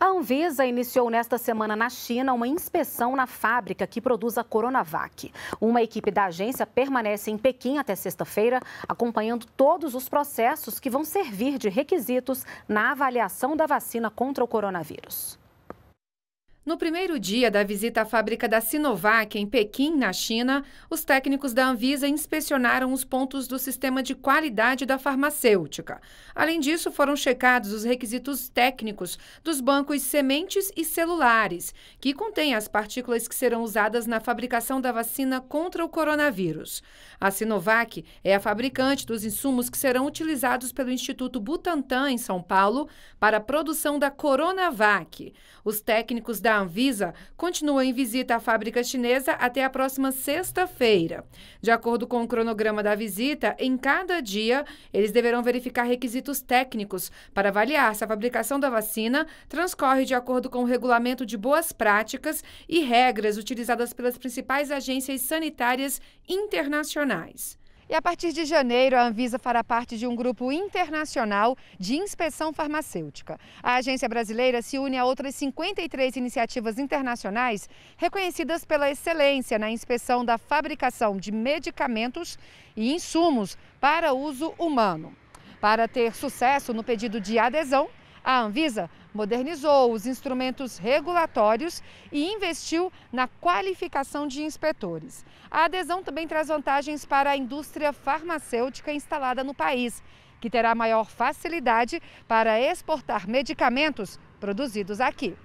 A Anvisa iniciou nesta semana na China uma inspeção na fábrica que produz a Coronavac. Uma equipe da agência permanece em Pequim até sexta-feira, acompanhando todos os processos que vão servir de requisitos na avaliação da vacina contra o coronavírus. No primeiro dia da visita à fábrica da Sinovac em Pequim, na China, os técnicos da Anvisa inspecionaram os pontos do sistema de qualidade da farmacêutica. Além disso, foram checados os requisitos técnicos dos bancos sementes e celulares, que contêm as partículas que serão usadas na fabricação da vacina contra o coronavírus. A Sinovac é a fabricante dos insumos que serão utilizados pelo Instituto Butantan, em São Paulo, para a produção da Coronavac. Os técnicos da Anvisa continua em visita à fábrica chinesa até a próxima sexta-feira. De acordo com o cronograma da visita, em cada dia, eles deverão verificar requisitos técnicos para avaliar se a fabricação da vacina transcorre de acordo com o regulamento de boas práticas e regras utilizadas pelas principais agências sanitárias internacionais. E a partir de janeiro, a Anvisa fará parte de um grupo internacional de inspeção farmacêutica. A agência brasileira se une a outras 53 iniciativas internacionais reconhecidas pela excelência na inspeção da fabricação de medicamentos e insumos para uso humano. Para ter sucesso no pedido de adesão, a Anvisa modernizou os instrumentos regulatórios e investiu na qualificação de inspetores. A adesão também traz vantagens para a indústria farmacêutica instalada no país, que terá maior facilidade para exportar medicamentos produzidos aqui.